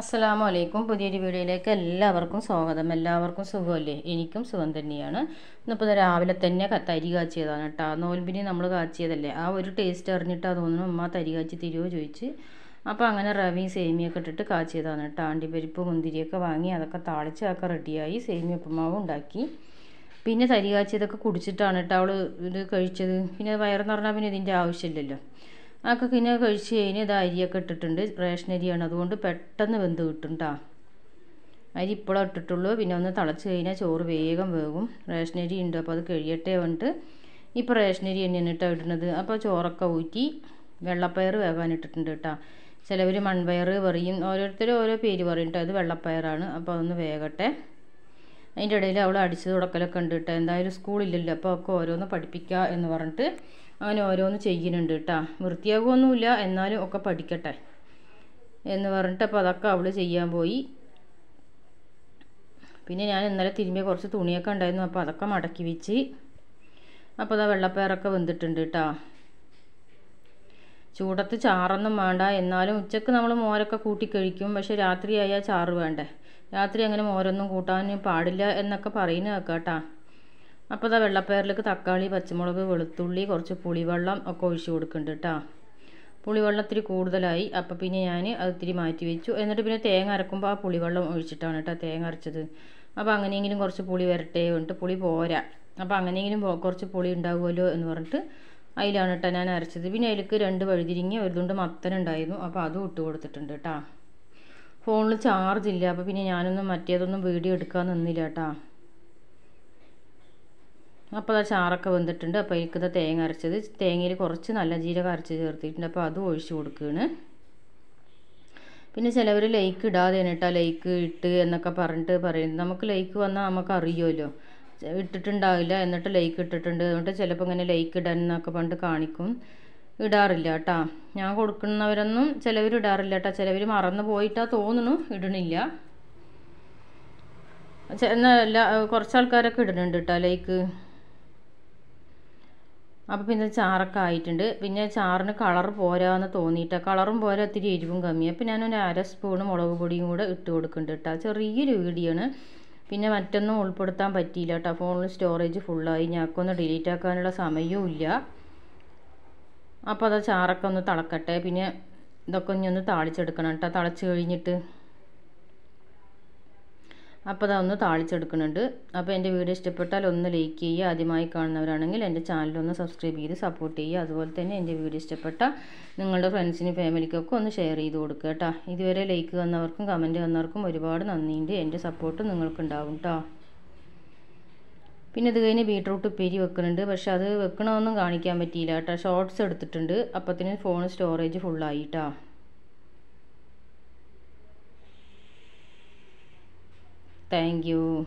അസ്സാം വലൈക്കും പുതിയൊരു വീഡിയോയിലേക്ക് എല്ലാവർക്കും സ്വാഗതം എല്ലാവർക്കും സുഖമല്ലേ എനിക്കും സുഖം തന്നെയാണ് ഇന്നിപ്പോൾ രാവിലെ തന്നെ തരി കാച്ചിയതാണ് കേട്ടോ നോൽബിനി നമ്മൾ കാച്ചിയതല്ലേ ആ ഒരു ടേസ്റ്റ് അറിഞ്ഞിട്ട് തോന്നുന്നു അമ്മ തരി കാച്ചി തിരിയോ ചോദിച്ച് അപ്പോൾ അങ്ങനെ റവിയും സേമിയൊക്കെ ഇട്ടിട്ട് കാച്ചിയതാണ് കേട്ടോ അണ്ടിപ്പരിപ്പ് മുന്തിരിയൊക്കെ വാങ്ങി അതൊക്കെ താളിച്ച് അതൊക്കെ റെഡിയായി സേമിയ ഉപ്പുമാവ് ഉണ്ടാക്കി പിന്നെ തരി കാച്ചിയതൊക്കെ കുടിച്ചിട്ടാണ് കേട്ടോ അവൾ ഇത് കഴിച്ചത് പിന്നെ വയറെന്ന് പറഞ്ഞാൽ പിന്നെ ഇതിൻ്റെ ആവശ്യമില്ലല്ലോ ആക്ക പിന്നെ കഴിച്ച് കഴിഞ്ഞാൽ ഇത് അരിയൊക്കെ ഇട്ടിട്ടുണ്ട് റേഷൻ അരിയാണ് അതുകൊണ്ട് പെട്ടെന്ന് വെന്ത് കിട്ടും കേട്ടോ അരി ഇപ്പോഴും ഇട്ടിട്ടുള്ളൂ പിന്നെ ഒന്ന് തിളച്ച് കഴിഞ്ഞാൽ ചോറ് വേഗം വേകും റേഷൻ അരി ഉണ്ട് അപ്പോൾ അത് കഴിയട്ടെ വന്നിട്ട് ഇപ്പോൾ റേഷൻ അരി തന്നെയാണ് കേട്ടോ ഇടുന്നത് അപ്പോൾ ചോറൊക്കെ ഊറ്റി വെള്ളപ്പയർ വേകാൻ ഇട്ടിട്ടുണ്ട് കേട്ടോ ചിലവർ മൺപയർ പറയും ഓരോരുത്തരും ഓരോ പേര് പറയും കേട്ടോ അത് വെള്ളപ്പയറാണ് അപ്പോൾ അതൊന്ന് വേകട്ടെ അതിൻ്റെ ഇടയിൽ അവൾ അടിച്ചു തുടക്കലൊക്കെ ഉണ്ട് കേട്ടോ എന്തായാലും സ്കൂളില്ലല്ലോ അപ്പോൾ ഒക്കെ ഓരോന്ന് പഠിപ്പിക്കുക എന്ന് പറഞ്ഞിട്ട് അങ്ങനെ ഓരോന്ന് ചെയ്യുന്നുണ്ട് കേട്ടോ വൃത്തിയാകുമൊന്നുമില്ല എന്നാലും ഒക്കെ പഠിക്കട്ടെ എന്ന് പറഞ്ഞിട്ട് അപ്പോൾ അതൊക്കെ അവൾ ചെയ്യാൻ പോയി പിന്നെ ഞാൻ ഇന്നലെ തിരുമ്പിയ കുറച്ച് തുണിയൊക്കെ ഉണ്ടായിരുന്നു അപ്പോൾ അതൊക്കെ മടക്കി വെച്ച് അപ്പോൾ അതാ വെള്ളപ്പയറൊക്കെ വെന്തിട്ടുണ്ട് കേട്ടോ ചൂടത്ത് ചാറൊന്നും വേണ്ട എന്നാലും ഉച്ചക്ക് നമ്മൾ മോരൊക്കെ കൂട്ടി കഴിക്കും പക്ഷെ രാത്രിയായാൽ ചാറ് വേണ്ടേ രാത്രി അങ്ങനെ മോരൊന്നും കൂട്ടാനും പാടില്ല എന്നൊക്കെ പറയുന്ന കേട്ടാ അപ്പോൾ ഇതാ വെള്ളപ്പയറിലേക്ക് തക്കാളി പച്ചമുളക് വെളുത്തുള്ളി കുറച്ച് പുളിവെള്ളം ഒക്കെ ഒഴിച്ച് കൊടുക്കുന്നുണ്ട് കേട്ടോ പുളിവെള്ളം ഇത്തിരി കൂടുതലായി അപ്പോൾ പിന്നെ ഞാൻ അത് ഇത്തിരി മാറ്റി വെച്ചു എന്നിട്ട് പിന്നെ തേങ്ങ അരക്കുമ്പോൾ ആ പുളിവെള്ളം ഒഴിച്ചിട്ടാണ് കേട്ടോ തേങ്ങ അരച്ചത് അപ്പോൾ അങ്ങനെയെങ്കിലും കുറച്ച് പുളി വരട്ടേ എന്നിട്ട് പുളി പോരാ അപ്പോൾ അങ്ങനെയെങ്കിലും കുറച്ച് പുളി ഉണ്ടാവുമല്ലോ എന്ന് പറഞ്ഞിട്ട് അതിലാണ് കേട്ടോ ഞാൻ അരച്ചത് പിന്നെ അതിലേക്ക് രണ്ട് വഴുതിരിങ്ങി ഒരു തുണ്ട് മത്തൻ ഉണ്ടായിരുന്നു അപ്പോൾ അതും ഇട്ട് കൊടുത്തിട്ടുണ്ട് കേട്ടോ ഫോണിൽ ചാർജ് ഇല്ല അപ്പോൾ പിന്നെ ഞാനൊന്നും മറ്റേതൊന്നും വീഡിയോ എടുക്കാൻ നിന്നില്ല കേട്ടോ അപ്പോൾ അത് ചാറൊക്കെ വന്നിട്ടുണ്ട് അപ്പോൾ എനിക്കിത് തേങ്ങ അരച്ചത് തേങ്ങയിൽ കുറച്ച് നല്ല ജീരകം അരച്ച് ചേർത്തിട്ടുണ്ട് അപ്പോൾ അതും ഒഴിച്ച് കൊടുക്കുകയാണ് പിന്നെ ചിലവർ ലൈക്ക് ഇടാതെ തന്നെട്ടാ ലൈക്ക് ഇട്ട് എന്നൊക്കെ പറഞ്ഞിട്ട് പറയും നമുക്ക് ലൈക്ക് വന്നാൽ നമുക്ക് അറിയുമല്ലോ ഇട്ടിട്ടുണ്ടാവില്ല എന്നിട്ട് ലൈക്ക് ഇട്ടിട്ടുണ്ട് എന്നിട്ട് ചിലപ്പോൾ ഇങ്ങനെ ലൈക്ക് ഇടാൻ എന്നൊക്കെ പണ്ട് കാണിക്കും ഇടാറില്ല കേട്ടാ ഞാൻ കൊടുക്കുന്നവരൊന്നും ചിലവർ ഇടാറില്ല കേട്ടോ ചിലവർ മറന്നു പോയിട്ടാ തോന്നുന്നു ഇടണില്ല എന്നാൽ കുറച്ച് ആൾക്കാരൊക്കെ ഇടുന്നുണ്ട് കേട്ടോ ലൈക്ക് അപ്പോൾ പിന്നെ ചാറൊക്കെ ആയിട്ടുണ്ട് പിന്നെ ചാറിന് കളർ പോരാന്ന് തോന്നിയിട്ട് കളറും പോരാ ഒത്തിരി എരിവും കമ്മിയാണ് അപ്പോൾ ഞാനൊരു അര സ്പൂൺ മുളക് പൊടിയും കൂടെ ഇട്ട് കൊടുക്കുന്നുണ്ട് കേട്ടോ ചെറിയൊരു വീടിയാണ് പിന്നെ മറ്റൊന്നും ഉൾപ്പെടുത്താൻ പറ്റിയില്ല കേട്ടോ ഫോണിൽ സ്റ്റോറേജ് ഫുള്ളായി ഞങ്ങൾക്കൊന്ന് ഡിലീറ്റ് ആക്കാനുള്ള സമയവും ഇല്ല അപ്പോൾ അത് ചാറൊക്കെ ഒന്ന് തിളക്കട്ടെ പിന്നെ ഇതൊക്കെ ഇനി ഒന്ന് താളിച്ചെടുക്കണം കേട്ടോ തിളച്ച് കഴിഞ്ഞിട്ട് അപ്പോൾ അതൊന്ന് താളിച്ചെടുക്കുന്നുണ്ട് അപ്പോൾ എൻ്റെ വീഡിയോ ഇഷ്ടപ്പെട്ടാൽ ഒന്ന് ലൈക്ക് ചെയ്യുക ആദ്യമായി കാണുന്നവരാണെങ്കിൽ എൻ്റെ ചാനൽ ഒന്ന് സബ്സ്ക്രൈബ് ചെയ്ത് സപ്പോർട്ട് ചെയ്യുക അതുപോലെ തന്നെ എൻ്റെ വീഡിയോ ഇഷ്ടപ്പെട്ട നിങ്ങളുടെ ഫ്രണ്ട്സിനും ഫാമിലിക്കൊക്കെ ഒന്ന് ഷെയർ ചെയ്ത് കൊടുക്കുക കേട്ടോ ഇതുവരെ ലൈക്ക് വന്നവർക്കും കമൻറ്റ് വന്നവർക്കും ഒരുപാട് നന്ദിയുണ്ട് എൻ്റെ സപ്പോർട്ട് നിങ്ങൾക്കുണ്ടാവും കേട്ടോ പിന്നെ അത് കഴിഞ്ഞ് ബീട്രൂട്ട് ഉപ്പേരി വെക്കുന്നുണ്ട് പക്ഷെ അത് വെക്കണമെന്നും കാണിക്കാൻ പറ്റിയില്ല കേട്ടോ ഷോർട്സ് എടുത്തിട്ടുണ്ട് അപ്പത്തിന് ഫോൺ സ്റ്റോറേജ് ഫുള്ളായിട്ടാ Thank you.